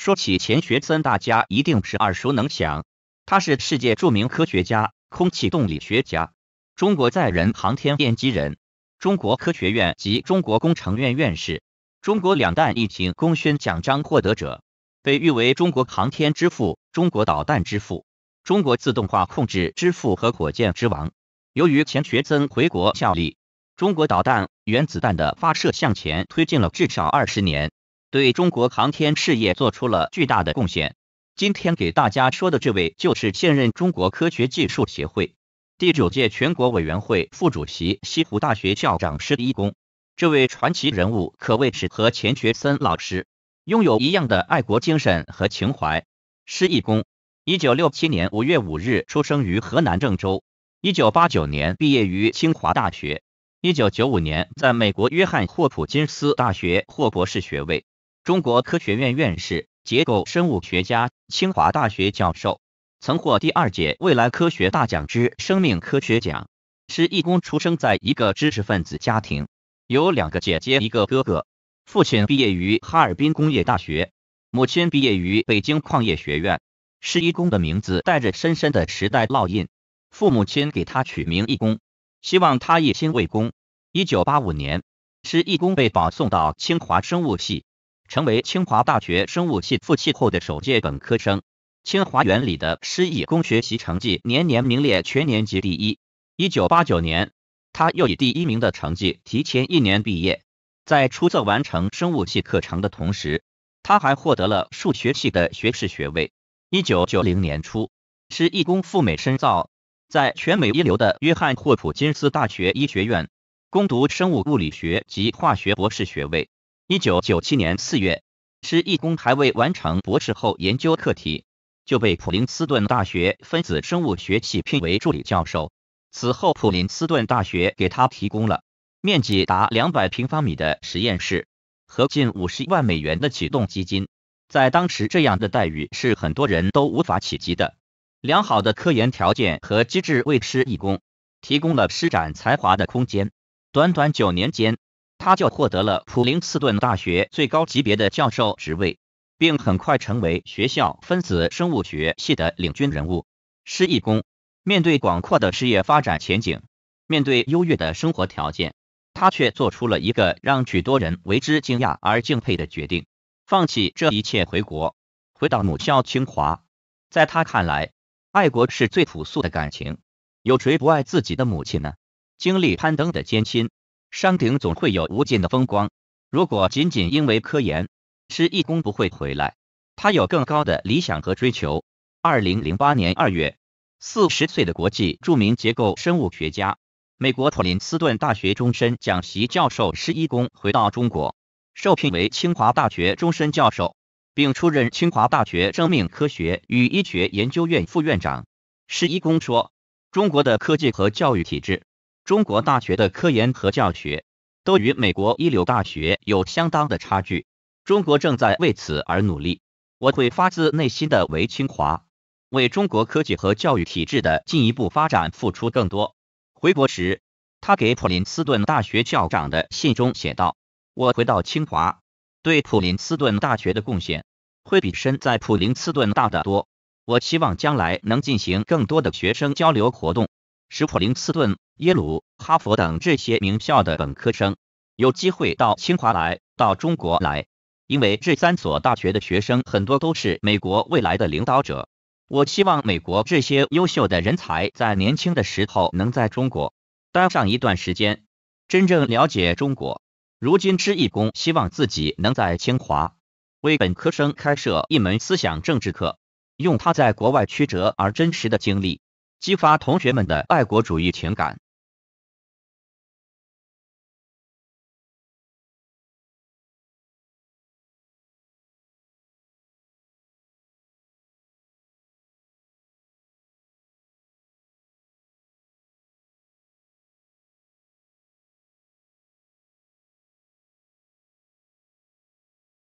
说起钱学森，大家一定是耳熟能详。他是世界著名科学家、空气动力学家、中国载人航天奠基人、中国科学院及中国工程院院士、中国两弹一星功勋奖章获得者，被誉为“中国航天之父”“中国导弹之父”“中国自动化控制之父”和“火箭之王”。由于钱学森回国效力，中国导弹、原子弹的发射向前推进了至少二十年。对中国航天事业做出了巨大的贡献。今天给大家说的这位就是现任中国科学技术协会第九届全国委员会副主席、西湖大学校长施一公。这位传奇人物可谓是和钱学森老师拥有一样的爱国精神和情怀。施一公，1967年5月5日出生于河南郑州，1989年毕业于清华大学，1995年在美国约翰霍普金斯大学获博士学位。中国科学院院士、结构生物学家、清华大学教授，曾获第二届未来科学大奖之生命科学奖。施一公出生在一个知识分子家庭，有两个姐姐，一个哥哥。父亲毕业于哈尔滨工业大学，母亲毕业于北京矿业学院。施一公的名字带着深深的时代烙印，父母亲给他取名一公，希望他一心为公。一九八五年，施一公被保送到清华生物系。成为清华大学生物系复系后的首届本科生。清华园里的施一公学习成绩年年名列全年级第一。一九八九年，他又以第一名的成绩提前一年毕业。在出色完成生物系课程的同时，他还获得了数学系的学士学位。一九九零年初，施一公赴美深造，在全美一流的约翰霍普金斯大学医学院攻读生物物理学及化学博士学位。一九九七年四月，施一公还未完成博士后研究课题，就被普林斯顿大学分子生物学系聘为助理教授。此后，普林斯顿大学给他提供了面积达两百平方米的实验室和近五十万美元的启动基金。在当时，这样的待遇是很多人都无法企及的。良好的科研条件和机制为施一公提供了施展才华的空间。短短九年间，他就获得了普林斯顿大学最高级别的教授职位，并很快成为学校分子生物学系的领军人物。施一公面对广阔的事业发展前景，面对优越的生活条件，他却做出了一个让许多人为之惊讶而敬佩的决定：放弃这一切，回国，回到母校清华。在他看来，爱国是最朴素的感情。有谁不爱自己的母亲呢？经历攀登的艰辛。山顶总会有无尽的风光。如果仅仅因为科研，施一公不会回来。他有更高的理想和追求。二零零八年二月，四十岁的国际著名结构生物学家、美国普林斯顿大学终身讲席教授施一公回到中国，受聘为清华大学终身教授，并出任清华大学生命科学与医学研究院副院长。施一公说：“中国的科技和教育体制。”中国大学的科研和教学都与美国一流大学有相当的差距。中国正在为此而努力。我会发自内心的为清华、为中国科技和教育体制的进一步发展付出更多。回国时，他给普林斯顿大学校长的信中写道：“我回到清华，对普林斯顿大学的贡献会比身在普林斯顿大得多。我希望将来能进行更多的学生交流活动。”史普林斯顿、耶鲁、哈佛等这些名校的本科生有机会到清华来，到中国来，因为这三所大学的学生很多都是美国未来的领导者。我希望美国这些优秀的人才在年轻的时候能在中国待上一段时间，真正了解中国。如今，支一公希望自己能在清华为本科生开设一门思想政治课，用他在国外曲折而真实的经历。激发同学们的爱国主义情感。